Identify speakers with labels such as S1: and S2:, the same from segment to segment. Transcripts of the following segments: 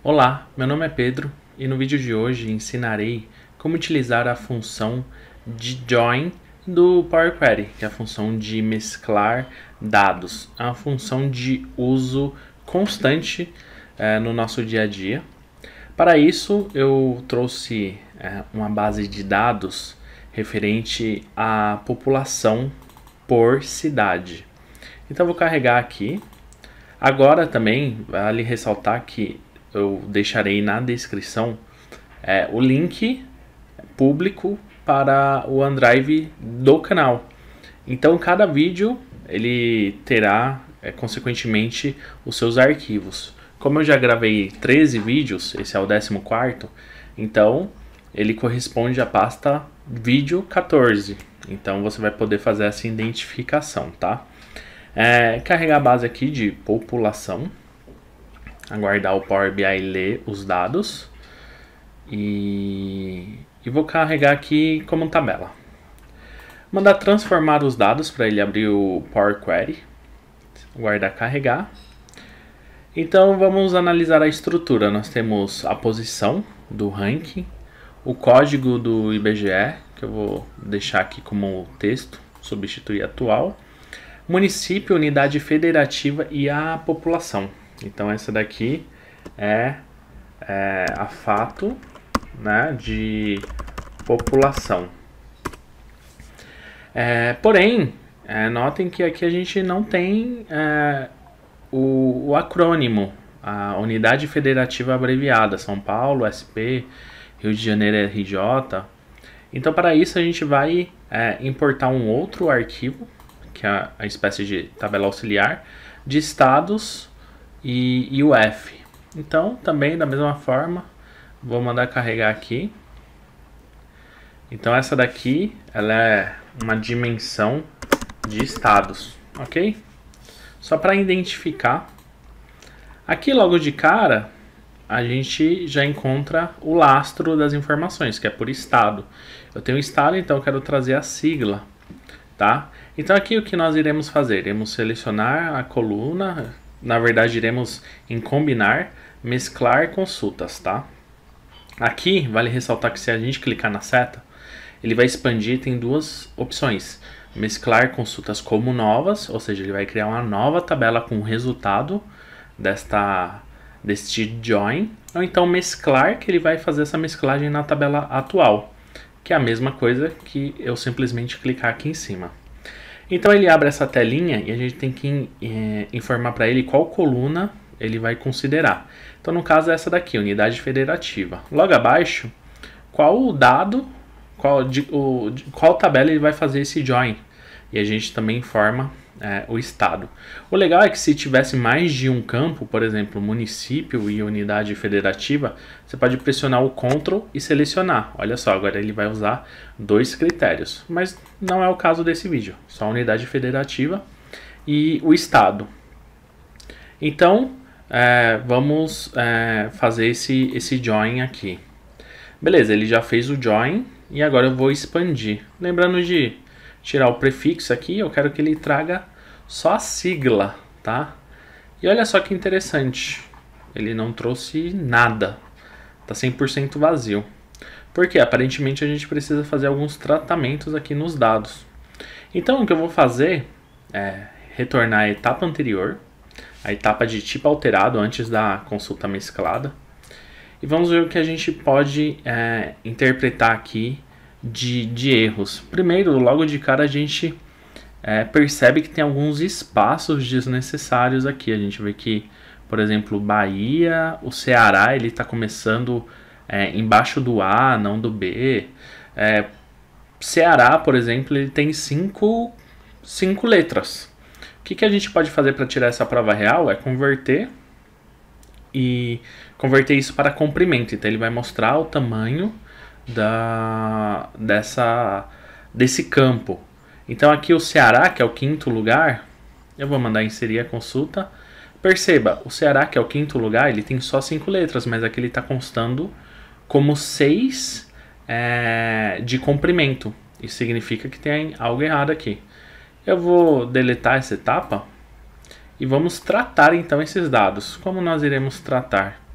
S1: Olá, meu nome é Pedro e no vídeo de hoje ensinarei como utilizar a função de join do Power Query, que é a função de mesclar dados, é uma função de uso constante é, no nosso dia a dia. Para isso, eu trouxe é, uma base de dados referente à população por cidade. Então, vou carregar aqui. Agora também vale ressaltar que eu deixarei na descrição é, o link público para o OneDrive do canal. Então cada vídeo ele terá é, consequentemente os seus arquivos. Como eu já gravei 13 vídeos, esse é o 14, então ele corresponde à pasta vídeo 14. Então você vai poder fazer essa identificação, tá? É, carregar a base aqui de população, aguardar o Power BI ler os dados e, e vou carregar aqui como tabela. Mandar transformar os dados para ele abrir o Power Query, aguardar carregar. Então vamos analisar a estrutura. Nós temos a posição do ranking, o código do IBGE, que eu vou deixar aqui como texto, substituir atual, município, unidade federativa e a população. Então essa daqui é, é a fato né, de população. É, porém, é, notem que aqui a gente não tem é, o, o, acrônimo, a unidade federativa abreviada, São Paulo, SP, Rio de Janeiro, RJ. Então, para isso, a gente vai é, importar um outro arquivo, que é a espécie de tabela auxiliar, de estados e, e o F. Então, também da mesma forma, vou mandar carregar aqui. Então, essa daqui, ela é uma dimensão de estados, ok? Só para identificar. Aqui, logo de cara, a gente já encontra o lastro das informações, que é por estado. Eu tenho estado, então eu quero trazer a sigla, tá? Então, aqui o que nós iremos fazer? Iremos selecionar a coluna, na verdade iremos em combinar, mesclar consultas, tá? Aqui vale ressaltar que se a gente clicar na seta, ele vai expandir, tem duas opções. Mesclar consultas como novas, ou seja, ele vai criar uma nova tabela com o resultado desta deste join, ou então mesclar, que ele vai fazer essa mesclagem na tabela atual, que é a mesma coisa que eu simplesmente clicar aqui em cima. Então ele abre essa telinha e a gente tem que é, informar para ele qual coluna ele vai considerar. Então no caso é essa daqui, unidade federativa. Logo abaixo, qual o dado, qual, de, o, de, qual tabela ele vai fazer esse join. E a gente também informa é, o estado. O legal é que se tivesse mais de um campo, por exemplo, município e unidade federativa, você pode pressionar o CTRL e selecionar. Olha só, agora ele vai usar dois critérios, mas não é o caso desse vídeo, só a unidade federativa e o estado. Então, é, vamos é, fazer esse, esse join aqui. Beleza, ele já fez o join e agora eu vou expandir. Lembrando de tirar o prefixo aqui, eu quero que ele traga só a sigla, tá? E olha só que interessante, ele não trouxe nada, tá 100% vazio. Porque aparentemente a gente precisa fazer alguns tratamentos aqui nos dados. Então o que eu vou fazer é retornar a etapa anterior, a etapa de tipo alterado antes da consulta mesclada. E vamos ver o que a gente pode é, interpretar aqui de, de erros. Primeiro, logo de cara, a gente é, percebe que tem alguns espaços desnecessários aqui. A gente vê que, por exemplo, Bahia, o Ceará, ele está começando é, embaixo do A, não do B. É, Ceará, por exemplo, ele tem cinco, cinco letras. O que, que a gente pode fazer para tirar essa prova real? É converter e converter isso para comprimento. Então ele vai mostrar o tamanho da, dessa, desse campo. Então aqui o Ceará, que é o quinto lugar, eu vou mandar inserir a consulta. Perceba, o Ceará, que é o quinto lugar, ele tem só cinco letras, mas aqui ele está constando como seis é, de comprimento. Isso significa que tem algo errado aqui. Eu vou deletar essa etapa e vamos tratar então esses dados. Como nós iremos tratar?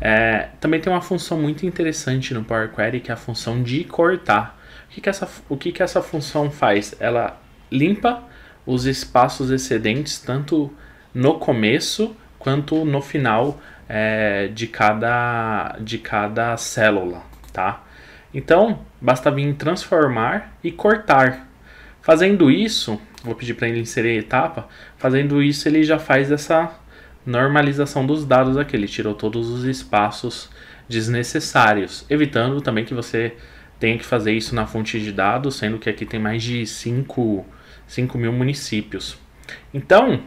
S1: É, também tem uma função muito interessante no Power Query, que é a função de cortar. O que, que, essa, o que, que essa função faz? Ela limpa os espaços excedentes, tanto no começo quanto no final é, de, cada, de cada célula, tá? Então, basta vir em transformar e cortar. Fazendo isso, vou pedir para ele inserir a etapa, fazendo isso ele já faz essa normalização dos dados aqui. Ele tirou todos os espaços desnecessários, evitando também que você tenha que fazer isso na fonte de dados, sendo que aqui tem mais de 5, 5 mil municípios. Então,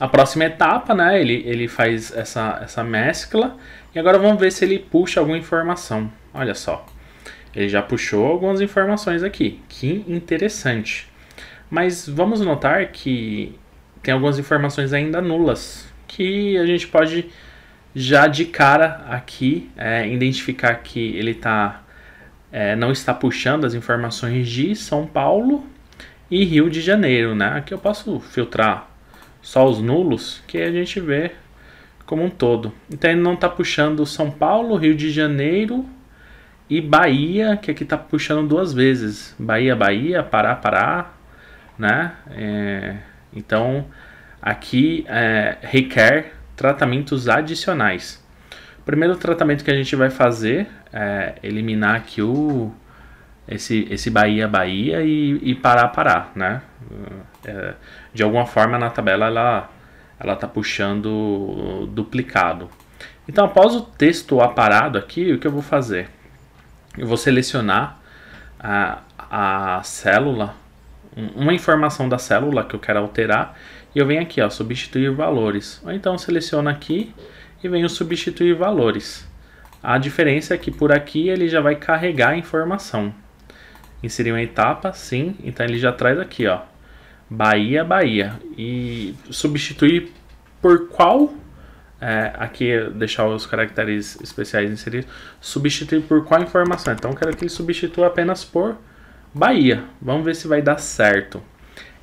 S1: a próxima etapa, né, ele, ele faz essa, essa mescla, e agora vamos ver se ele puxa alguma informação. Olha só, ele já puxou algumas informações aqui, que interessante. Mas vamos notar que tem algumas informações ainda nulas que a gente pode já de cara aqui é, identificar que ele tá, é, não está puxando as informações de São Paulo e Rio de Janeiro. Né? Aqui eu posso filtrar só os nulos que a gente vê como um todo. Então ele não está puxando São Paulo, Rio de Janeiro e Bahia, que aqui está puxando duas vezes. Bahia, Bahia, Pará, Pará, né? É, então aqui é, requer tratamentos adicionais. O primeiro tratamento que a gente vai fazer é eliminar aqui o, esse, esse Bahia Bahia e, e parar parar, né? É, de alguma forma na tabela ela ela está puxando duplicado. Então após o texto aparado aqui, o que eu vou fazer? Eu vou selecionar a, a célula, uma informação da célula que eu quero alterar e eu venho aqui, ó, substituir valores. Ou então seleciono aqui e venho substituir valores. A diferença é que por aqui ele já vai carregar a informação. Inserir uma etapa, sim. Então ele já traz aqui, ó. Bahia, Bahia. E substituir por qual... É, aqui deixar os caracteres especiais inseridos. Substituir por qual informação. Então eu quero que ele substitua apenas por Bahia. Vamos ver se vai dar certo.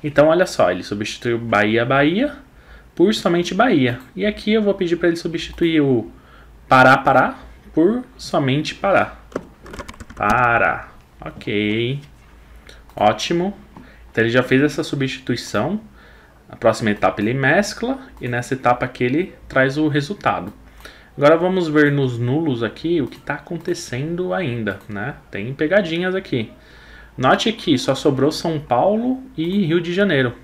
S1: Então, olha só, ele substituiu Bahia Bahia por somente Bahia. E aqui eu vou pedir para ele substituir o Pará Pará por somente Pará. Pará. Ok. Ótimo. Então ele já fez essa substituição. Na próxima etapa ele mescla e nessa etapa aqui ele traz o resultado. Agora vamos ver nos nulos aqui o que está acontecendo ainda, né? Tem pegadinhas aqui. Note que só sobrou São Paulo e Rio de Janeiro,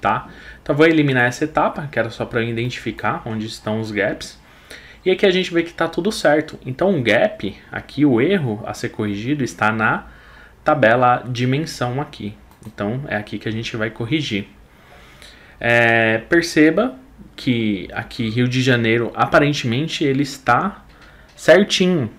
S1: tá? Então vou eliminar essa etapa, que era só para identificar onde estão os gaps. E aqui a gente vê que está tudo certo. Então o gap, aqui o erro a ser corrigido está na tabela dimensão aqui. Então é aqui que a gente vai corrigir. É, perceba que aqui Rio de Janeiro aparentemente ele está certinho,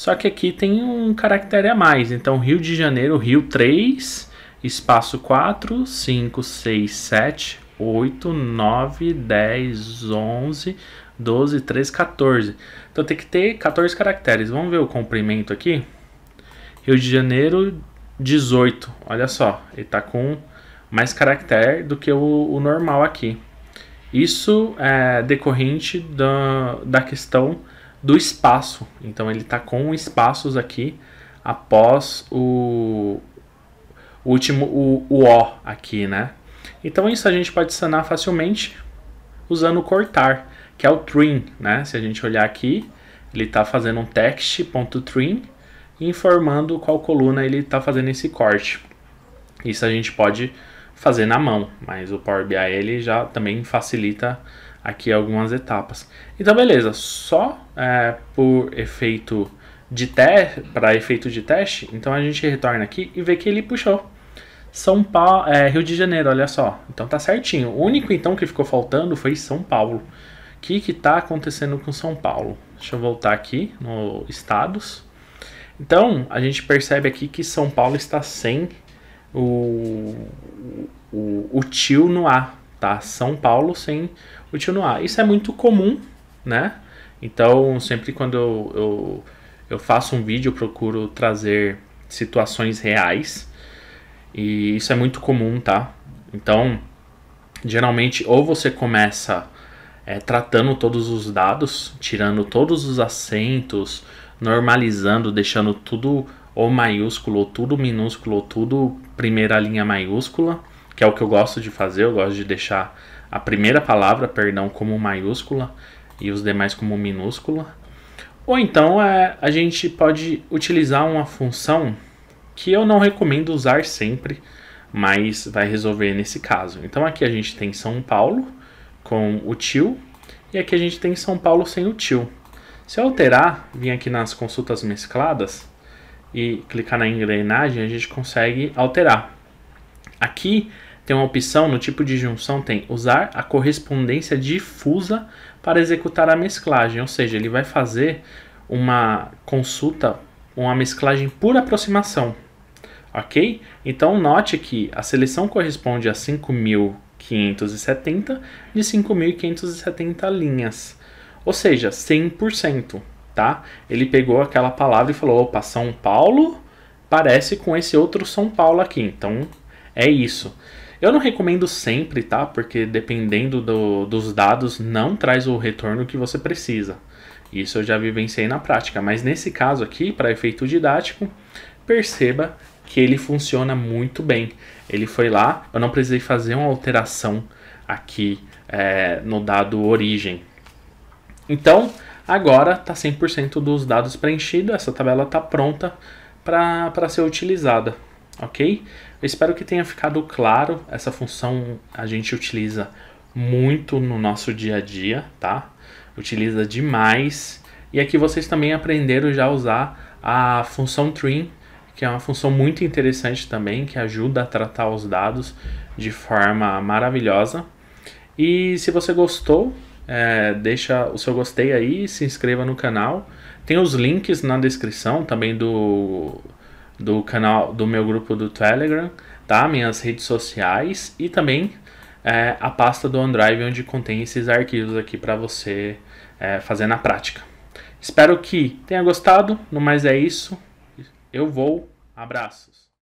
S1: só que aqui tem um caractere a mais. Então, Rio de Janeiro, Rio 3, espaço 4, 5, 6, 7, 8, 9, 10, 11, 12, 13, 14. Então, tem que ter 14 caracteres. Vamos ver o comprimento aqui? Rio de Janeiro, 18. Olha só, ele está com mais caractere do que o, o normal aqui. Isso é decorrente da, da questão do espaço. Então ele está com espaços aqui após o, último o, o O aqui, né? Então isso a gente pode sanar facilmente usando o cortar, que é o trim, né? Se a gente olhar aqui, ele está fazendo um text.trim informando qual coluna ele está fazendo esse corte. Isso a gente pode fazer na mão, mas o Power BI ele já também facilita aqui algumas etapas. Então, beleza, só é, por efeito de teste, para efeito de teste, então a gente retorna aqui e vê que ele puxou. São Paulo, é, Rio de Janeiro, olha só. Então tá certinho. O único então que ficou faltando foi São Paulo. O que que tá acontecendo com São Paulo? Deixa eu voltar aqui no estados. Então, a gente percebe aqui que São Paulo está sem o, o, o tio no ar tá? São Paulo sem o Tionoá. Isso é muito comum, né? Então, sempre quando eu, eu, eu faço um vídeo, eu procuro trazer situações reais. E isso é muito comum, tá? Então, geralmente, ou você começa é, tratando todos os dados, tirando todos os acentos, normalizando, deixando tudo ou maiúsculo, ou tudo minúsculo, ou tudo primeira linha maiúscula que é o que eu gosto de fazer, eu gosto de deixar a primeira palavra, perdão, como maiúscula e os demais como minúscula. Ou então é, a gente pode utilizar uma função que eu não recomendo usar sempre, mas vai resolver nesse caso. Então aqui a gente tem São Paulo com o tio e aqui a gente tem São Paulo sem o tio. Se eu alterar, vir aqui nas consultas mescladas e clicar na engrenagem, a gente consegue alterar. Aqui tem uma opção no tipo de junção tem usar a correspondência difusa para executar a mesclagem, ou seja, ele vai fazer uma consulta, uma mesclagem por aproximação, ok? Então note que a seleção corresponde a 5.570 de 5.570 linhas, ou seja, 100%, tá? Ele pegou aquela palavra e falou, opa, São Paulo parece com esse outro São Paulo aqui, então é isso. Eu não recomendo sempre, tá? Porque dependendo do, dos dados, não traz o retorno que você precisa. Isso eu já vivenciei na prática, mas nesse caso aqui, para efeito didático, perceba que ele funciona muito bem. Ele foi lá, eu não precisei fazer uma alteração aqui é, no dado origem. Então, agora está 100% dos dados preenchidos. essa tabela está pronta para ser utilizada ok? Eu espero que tenha ficado claro. Essa função a gente utiliza muito no nosso dia a dia, tá? Utiliza demais. E aqui vocês também aprenderam já a usar a função trim, que é uma função muito interessante também, que ajuda a tratar os dados de forma maravilhosa. E se você gostou, é, deixa o seu gostei aí, se inscreva no canal. Tem os links na descrição também do do canal do meu grupo do Telegram, tá? Minhas redes sociais e também é, a pasta do OneDrive onde contém esses arquivos aqui para você é, fazer na prática. Espero que tenha gostado. No mais é isso. Eu vou. Abraços.